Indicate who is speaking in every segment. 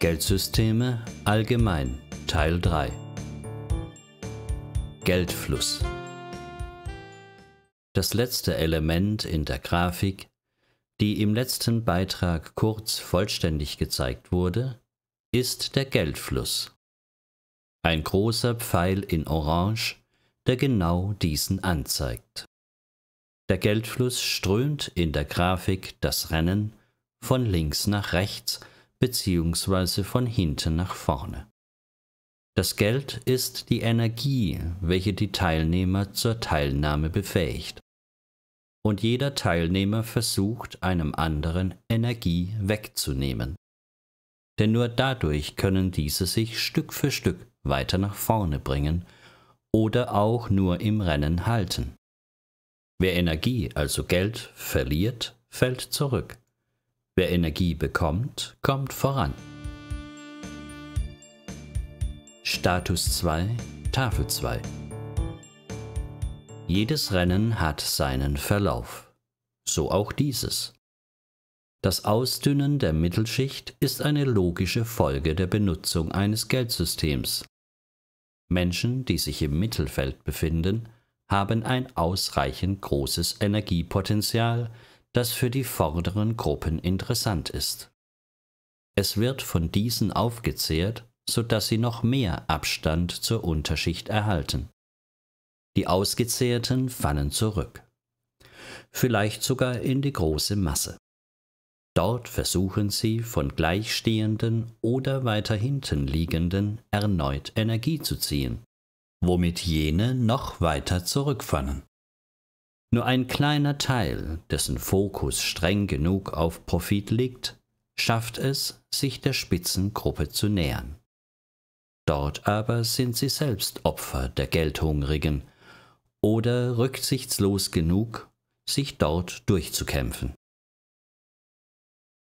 Speaker 1: Geldsysteme allgemein Teil 3 Geldfluss Das letzte Element in der Grafik, die im letzten Beitrag kurz vollständig gezeigt wurde, ist der Geldfluss. Ein großer Pfeil in Orange, der genau diesen anzeigt. Der Geldfluss strömt in der Grafik das Rennen von links nach rechts bzw. von hinten nach vorne. Das Geld ist die Energie, welche die Teilnehmer zur Teilnahme befähigt. Und jeder Teilnehmer versucht einem anderen Energie wegzunehmen. Denn nur dadurch können diese sich Stück für Stück weiter nach vorne bringen oder auch nur im Rennen halten. Wer Energie, also Geld, verliert, fällt zurück Wer Energie bekommt, kommt voran. Status 2, Tafel 2 Jedes Rennen hat seinen Verlauf. So auch dieses. Das Ausdünnen der Mittelschicht ist eine logische Folge der Benutzung eines Geldsystems. Menschen, die sich im Mittelfeld befinden, haben ein ausreichend großes Energiepotenzial, das für die vorderen Gruppen interessant ist. Es wird von diesen aufgezehrt, sodass sie noch mehr Abstand zur Unterschicht erhalten. Die Ausgezehrten fallen zurück. Vielleicht sogar in die große Masse. Dort versuchen sie, von gleichstehenden oder weiter hinten liegenden erneut Energie zu ziehen, womit jene noch weiter zurückfallen. Nur ein kleiner Teil, dessen Fokus streng genug auf Profit liegt, schafft es, sich der Spitzengruppe zu nähern. Dort aber sind sie selbst Opfer der Geldhungrigen oder rücksichtslos genug, sich dort durchzukämpfen.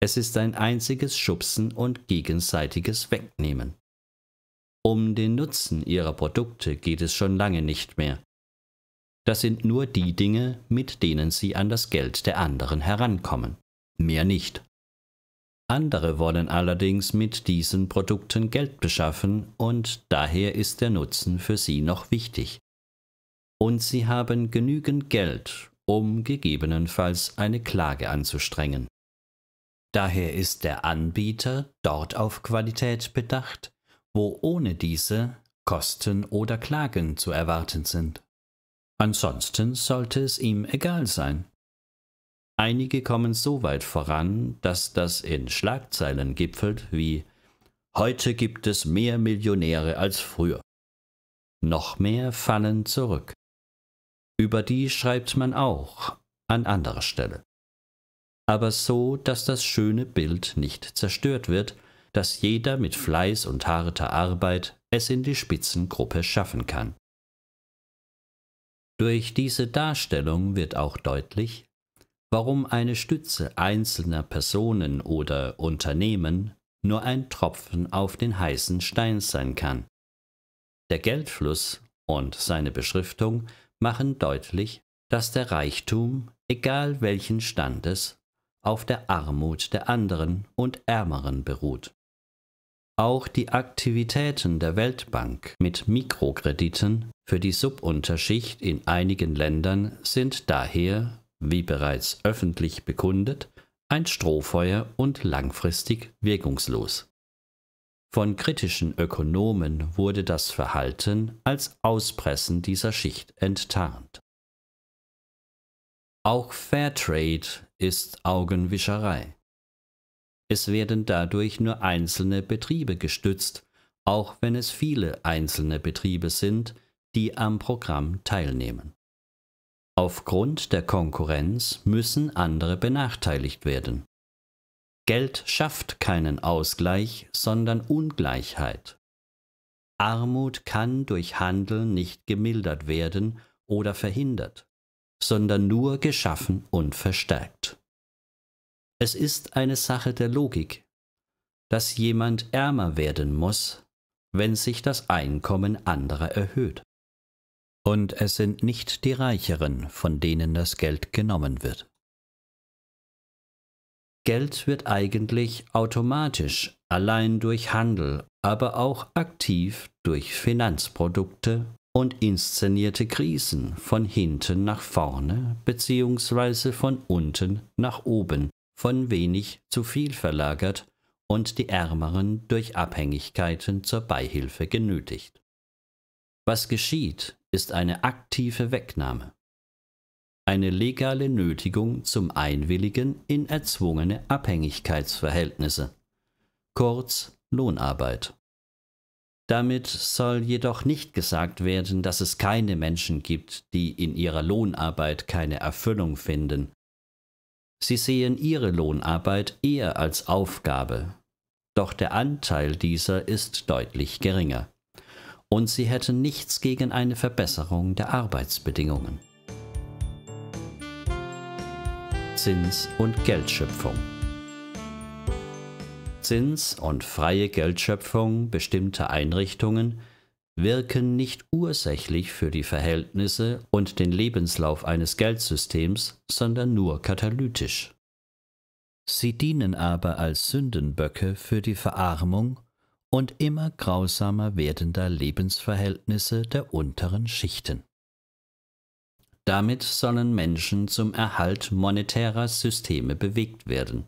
Speaker 1: Es ist ein einziges Schubsen und gegenseitiges Wegnehmen. Um den Nutzen ihrer Produkte geht es schon lange nicht mehr, das sind nur die Dinge, mit denen sie an das Geld der anderen herankommen, mehr nicht. Andere wollen allerdings mit diesen Produkten Geld beschaffen und daher ist der Nutzen für sie noch wichtig. Und sie haben genügend Geld, um gegebenenfalls eine Klage anzustrengen. Daher ist der Anbieter dort auf Qualität bedacht, wo ohne diese Kosten oder Klagen zu erwarten sind. Ansonsten sollte es ihm egal sein. Einige kommen so weit voran, dass das in Schlagzeilen gipfelt wie Heute gibt es mehr Millionäre als früher. Noch mehr fallen zurück. Über die schreibt man auch an anderer Stelle. Aber so, dass das schöne Bild nicht zerstört wird, dass jeder mit Fleiß und harter Arbeit es in die Spitzengruppe schaffen kann. Durch diese Darstellung wird auch deutlich, warum eine Stütze einzelner Personen oder Unternehmen nur ein Tropfen auf den heißen Stein sein kann. Der Geldfluss und seine Beschriftung machen deutlich, dass der Reichtum, egal welchen Standes, auf der Armut der anderen und Ärmeren beruht. Auch die Aktivitäten der Weltbank mit Mikrokrediten für die Subunterschicht in einigen Ländern sind daher, wie bereits öffentlich bekundet, ein Strohfeuer und langfristig wirkungslos. Von kritischen Ökonomen wurde das Verhalten als Auspressen dieser Schicht enttarnt. Auch Fairtrade ist Augenwischerei. Es werden dadurch nur einzelne Betriebe gestützt, auch wenn es viele einzelne Betriebe sind, die am Programm teilnehmen. Aufgrund der Konkurrenz müssen andere benachteiligt werden. Geld schafft keinen Ausgleich, sondern Ungleichheit. Armut kann durch Handel nicht gemildert werden oder verhindert, sondern nur geschaffen und verstärkt. Es ist eine Sache der Logik, dass jemand ärmer werden muss, wenn sich das Einkommen anderer erhöht. Und es sind nicht die Reicheren, von denen das Geld genommen wird. Geld wird eigentlich automatisch, allein durch Handel, aber auch aktiv durch Finanzprodukte und inszenierte Krisen von hinten nach vorne bzw. von unten nach oben von wenig zu viel verlagert und die Ärmeren durch Abhängigkeiten zur Beihilfe genötigt. Was geschieht, ist eine aktive Wegnahme, eine legale Nötigung zum Einwilligen in erzwungene Abhängigkeitsverhältnisse, kurz Lohnarbeit. Damit soll jedoch nicht gesagt werden, dass es keine Menschen gibt, die in ihrer Lohnarbeit keine Erfüllung finden Sie sehen ihre Lohnarbeit eher als Aufgabe, doch der Anteil dieser ist deutlich geringer. Und sie hätten nichts gegen eine Verbesserung der Arbeitsbedingungen. Zins- und Geldschöpfung Zins- und freie Geldschöpfung bestimmter Einrichtungen – wirken nicht ursächlich für die Verhältnisse und den Lebenslauf eines Geldsystems, sondern nur katalytisch. Sie dienen aber als Sündenböcke für die Verarmung und immer grausamer werdender Lebensverhältnisse der unteren Schichten. Damit sollen Menschen zum Erhalt monetärer Systeme bewegt werden.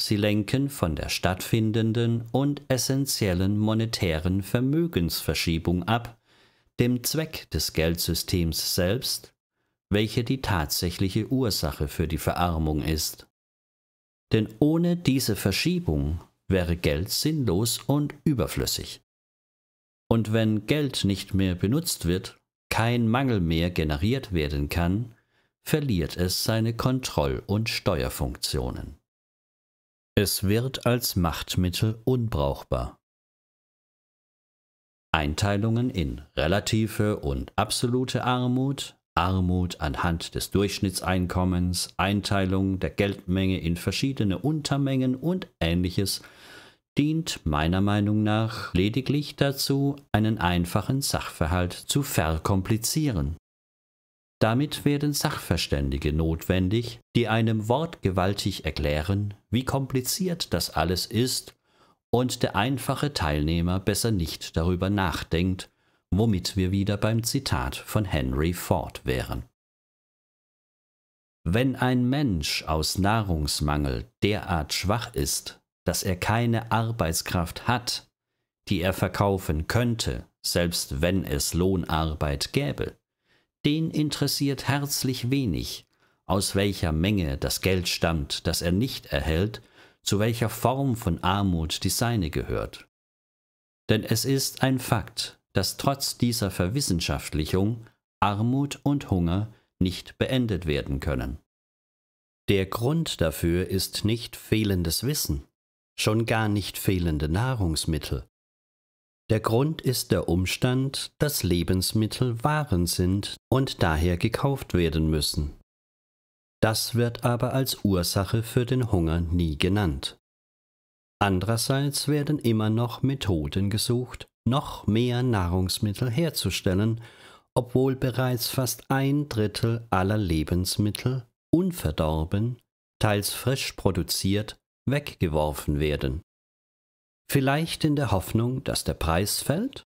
Speaker 1: Sie lenken von der stattfindenden und essentiellen monetären Vermögensverschiebung ab, dem Zweck des Geldsystems selbst, welche die tatsächliche Ursache für die Verarmung ist. Denn ohne diese Verschiebung wäre Geld sinnlos und überflüssig. Und wenn Geld nicht mehr benutzt wird, kein Mangel mehr generiert werden kann, verliert es seine Kontroll- und Steuerfunktionen. Es wird als Machtmittel unbrauchbar. Einteilungen in relative und absolute Armut, Armut anhand des Durchschnittseinkommens, Einteilung der Geldmenge in verschiedene Untermengen und ähnliches dient meiner Meinung nach lediglich dazu, einen einfachen Sachverhalt zu verkomplizieren damit werden Sachverständige notwendig, die einem wortgewaltig erklären, wie kompliziert das alles ist und der einfache Teilnehmer besser nicht darüber nachdenkt, womit wir wieder beim Zitat von Henry Ford wären. Wenn ein Mensch aus Nahrungsmangel derart schwach ist, dass er keine Arbeitskraft hat, die er verkaufen könnte, selbst wenn es Lohnarbeit gäbe, den interessiert herzlich wenig, aus welcher Menge das Geld stammt, das er nicht erhält, zu welcher Form von Armut die seine gehört. Denn es ist ein Fakt, dass trotz dieser Verwissenschaftlichung Armut und Hunger nicht beendet werden können. Der Grund dafür ist nicht fehlendes Wissen, schon gar nicht fehlende Nahrungsmittel, der Grund ist der Umstand, dass Lebensmittel Waren sind und daher gekauft werden müssen. Das wird aber als Ursache für den Hunger nie genannt. Andererseits werden immer noch Methoden gesucht, noch mehr Nahrungsmittel herzustellen, obwohl bereits fast ein Drittel aller Lebensmittel unverdorben, teils frisch produziert, weggeworfen werden. Vielleicht in der Hoffnung, dass der Preis fällt?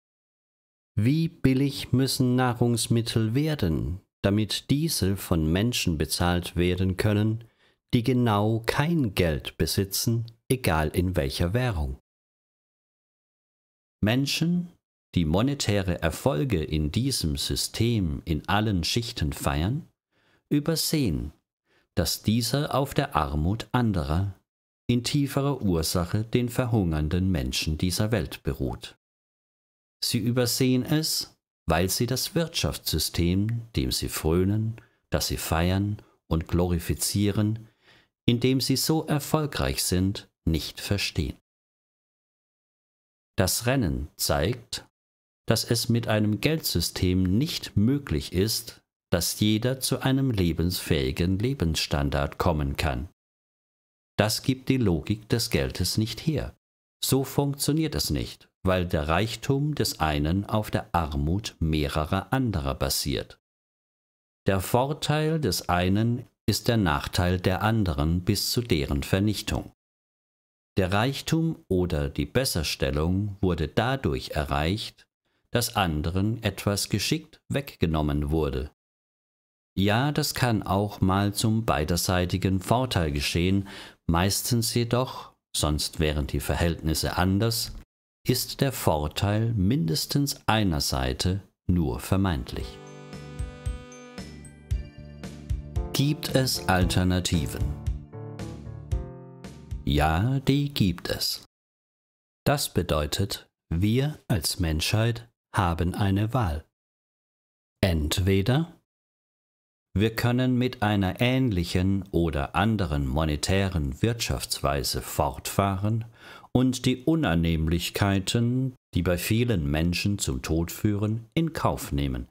Speaker 1: Wie billig müssen Nahrungsmittel werden, damit diese von Menschen bezahlt werden können, die genau kein Geld besitzen, egal in welcher Währung? Menschen, die monetäre Erfolge in diesem System in allen Schichten feiern, übersehen, dass dieser auf der Armut anderer in tieferer Ursache den verhungernden Menschen dieser Welt beruht. Sie übersehen es, weil sie das Wirtschaftssystem, dem sie frönen, das sie feiern und glorifizieren, in dem sie so erfolgreich sind, nicht verstehen. Das Rennen zeigt, dass es mit einem Geldsystem nicht möglich ist, dass jeder zu einem lebensfähigen Lebensstandard kommen kann. Das gibt die Logik des Geldes nicht her. So funktioniert es nicht, weil der Reichtum des einen auf der Armut mehrerer anderer basiert. Der Vorteil des einen ist der Nachteil der anderen bis zu deren Vernichtung. Der Reichtum oder die Besserstellung wurde dadurch erreicht, dass anderen etwas geschickt weggenommen wurde. Ja, das kann auch mal zum beiderseitigen Vorteil geschehen, Meistens jedoch, sonst wären die Verhältnisse anders, ist der Vorteil mindestens einer Seite nur vermeintlich. Gibt es Alternativen? Ja, die gibt es. Das bedeutet, wir als Menschheit haben eine Wahl. Entweder wir können mit einer ähnlichen oder anderen monetären Wirtschaftsweise fortfahren und die Unannehmlichkeiten, die bei vielen Menschen zum Tod führen, in Kauf nehmen,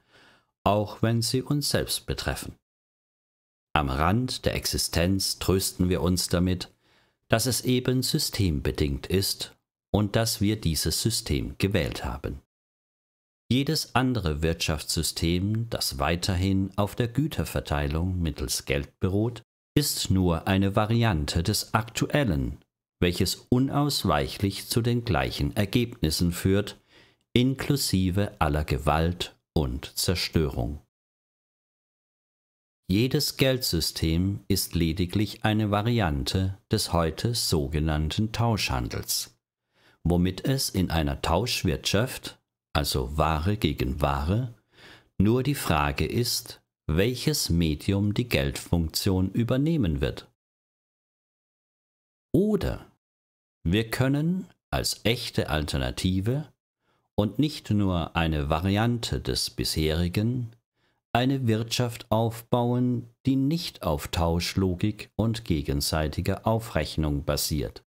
Speaker 1: auch wenn sie uns selbst betreffen. Am Rand der Existenz trösten wir uns damit, dass es eben systembedingt ist und dass wir dieses System gewählt haben. Jedes andere Wirtschaftssystem, das weiterhin auf der Güterverteilung mittels Geld beruht, ist nur eine Variante des aktuellen, welches unausweichlich zu den gleichen Ergebnissen führt, inklusive aller Gewalt und Zerstörung. Jedes Geldsystem ist lediglich eine Variante des heute sogenannten Tauschhandels, womit es in einer Tauschwirtschaft also Ware gegen Ware, nur die Frage ist, welches Medium die Geldfunktion übernehmen wird. Oder wir können als echte Alternative und nicht nur eine Variante des bisherigen eine Wirtschaft aufbauen, die nicht auf Tauschlogik und gegenseitiger Aufrechnung basiert.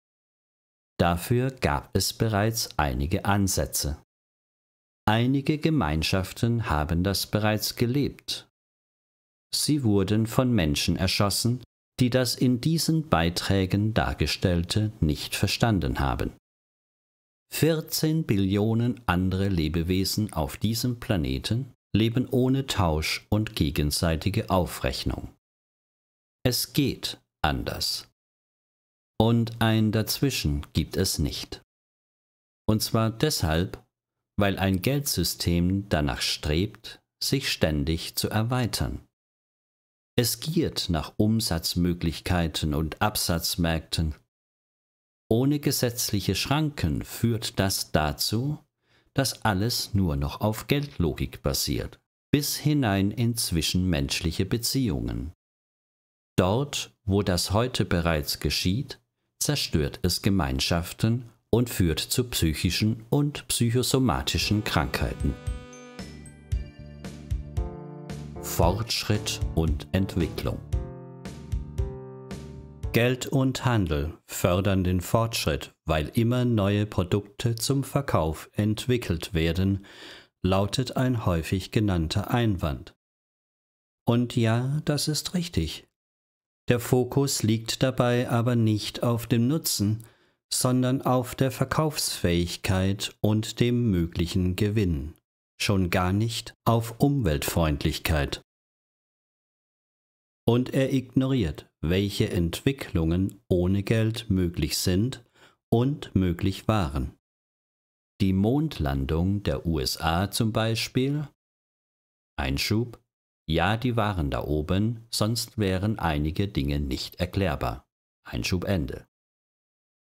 Speaker 1: Dafür gab es bereits einige Ansätze. Einige Gemeinschaften haben das bereits gelebt. Sie wurden von Menschen erschossen, die das in diesen Beiträgen dargestellte nicht verstanden haben. 14 Billionen andere Lebewesen auf diesem Planeten leben ohne Tausch und gegenseitige Aufrechnung. Es geht anders. Und ein Dazwischen gibt es nicht. Und zwar deshalb, weil ein Geldsystem danach strebt, sich ständig zu erweitern. Es giert nach Umsatzmöglichkeiten und Absatzmärkten. Ohne gesetzliche Schranken führt das dazu, dass alles nur noch auf Geldlogik basiert, bis hinein in zwischenmenschliche Beziehungen. Dort, wo das heute bereits geschieht, zerstört es Gemeinschaften und führt zu psychischen und psychosomatischen Krankheiten. Fortschritt und Entwicklung Geld und Handel fördern den Fortschritt, weil immer neue Produkte zum Verkauf entwickelt werden, lautet ein häufig genannter Einwand. Und ja, das ist richtig. Der Fokus liegt dabei aber nicht auf dem Nutzen, sondern auf der Verkaufsfähigkeit und dem möglichen Gewinn, schon gar nicht auf Umweltfreundlichkeit. Und er ignoriert, welche Entwicklungen ohne Geld möglich sind und möglich waren. Die Mondlandung der USA zum Beispiel. Einschub. Ja, die waren da oben, sonst wären einige Dinge nicht erklärbar. Einschub Ende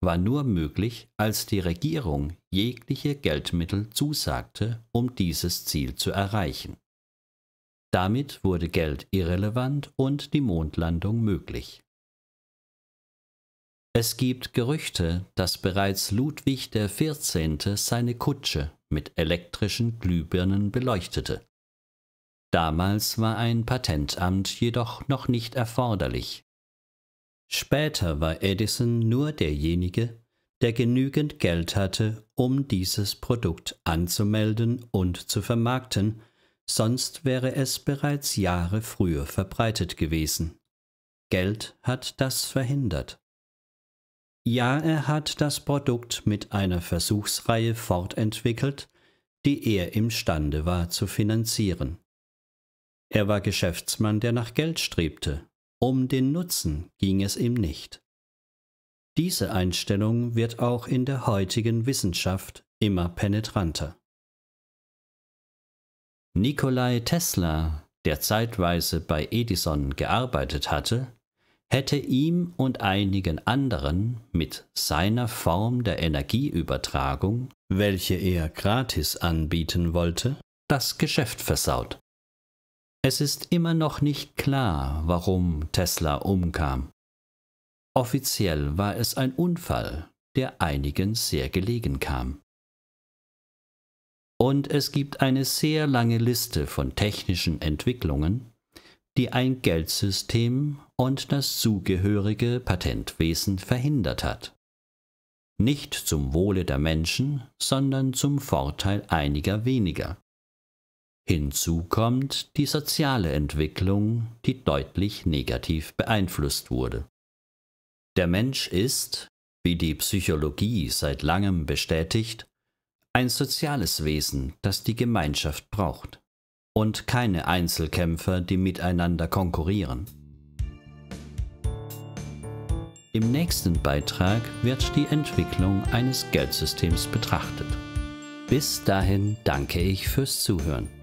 Speaker 1: war nur möglich, als die Regierung jegliche Geldmittel zusagte, um dieses Ziel zu erreichen. Damit wurde Geld irrelevant und die Mondlandung möglich. Es gibt Gerüchte, dass bereits Ludwig XIV. seine Kutsche mit elektrischen Glühbirnen beleuchtete. Damals war ein Patentamt jedoch noch nicht erforderlich, Später war Edison nur derjenige, der genügend Geld hatte, um dieses Produkt anzumelden und zu vermarkten, sonst wäre es bereits Jahre früher verbreitet gewesen. Geld hat das verhindert. Ja, er hat das Produkt mit einer Versuchsreihe fortentwickelt, die er imstande war zu finanzieren. Er war Geschäftsmann, der nach Geld strebte um den Nutzen ging es ihm nicht. Diese Einstellung wird auch in der heutigen Wissenschaft immer penetranter. Nikolai Tesla, der zeitweise bei Edison gearbeitet hatte, hätte ihm und einigen anderen mit seiner Form der Energieübertragung, welche er gratis anbieten wollte, das Geschäft versaut. Es ist immer noch nicht klar, warum Tesla umkam. Offiziell war es ein Unfall, der einigen sehr gelegen kam. Und es gibt eine sehr lange Liste von technischen Entwicklungen, die ein Geldsystem und das zugehörige Patentwesen verhindert hat. Nicht zum Wohle der Menschen, sondern zum Vorteil einiger weniger. Hinzu kommt die soziale Entwicklung, die deutlich negativ beeinflusst wurde. Der Mensch ist, wie die Psychologie seit langem bestätigt, ein soziales Wesen, das die Gemeinschaft braucht und keine Einzelkämpfer, die miteinander konkurrieren. Im nächsten Beitrag wird die Entwicklung eines Geldsystems betrachtet. Bis dahin danke ich fürs Zuhören.